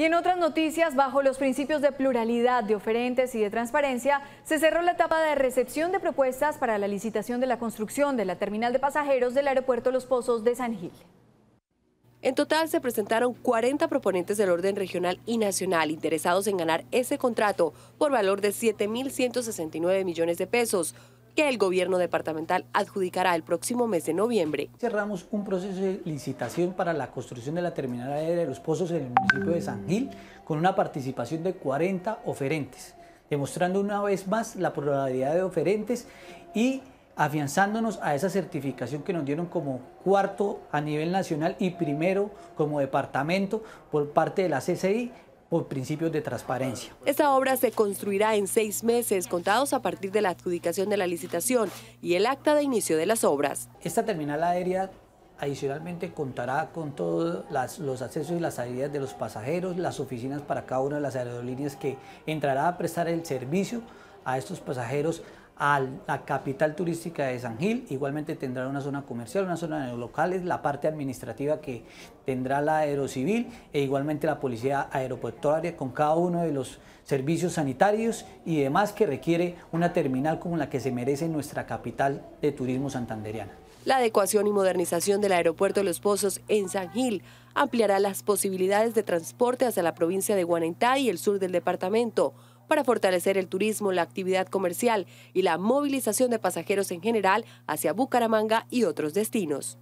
Y en otras noticias, bajo los principios de pluralidad de oferentes y de transparencia, se cerró la etapa de recepción de propuestas para la licitación de la construcción de la terminal de pasajeros del aeropuerto Los Pozos de San Gil. En total se presentaron 40 proponentes del orden regional y nacional interesados en ganar ese contrato por valor de 7.169 millones de pesos, que el gobierno departamental adjudicará el próximo mes de noviembre. Cerramos un proceso de licitación para la construcción de la terminal aérea de los pozos en el municipio de San Gil con una participación de 40 oferentes, demostrando una vez más la probabilidad de oferentes y afianzándonos a esa certificación que nos dieron como cuarto a nivel nacional y primero como departamento por parte de la CCI por principios de transparencia. Esta obra se construirá en seis meses, contados a partir de la adjudicación de la licitación y el acta de inicio de las obras. Esta terminal aérea adicionalmente contará con todos los accesos y las salidas de los pasajeros, las oficinas para cada una de las aerolíneas que entrará a prestar el servicio a estos pasajeros a la capital turística de San Gil. Igualmente tendrá una zona comercial, una zona de locales, la parte administrativa que tendrá la aerocivil e igualmente la policía aeroportuaria con cada uno de los servicios sanitarios y demás que requiere una terminal como la que se merece nuestra capital de turismo santanderiana. La adecuación y modernización del aeropuerto de Los Pozos en San Gil ampliará las posibilidades de transporte hacia la provincia de Guanentá y el sur del departamento para fortalecer el turismo, la actividad comercial y la movilización de pasajeros en general hacia Bucaramanga y otros destinos.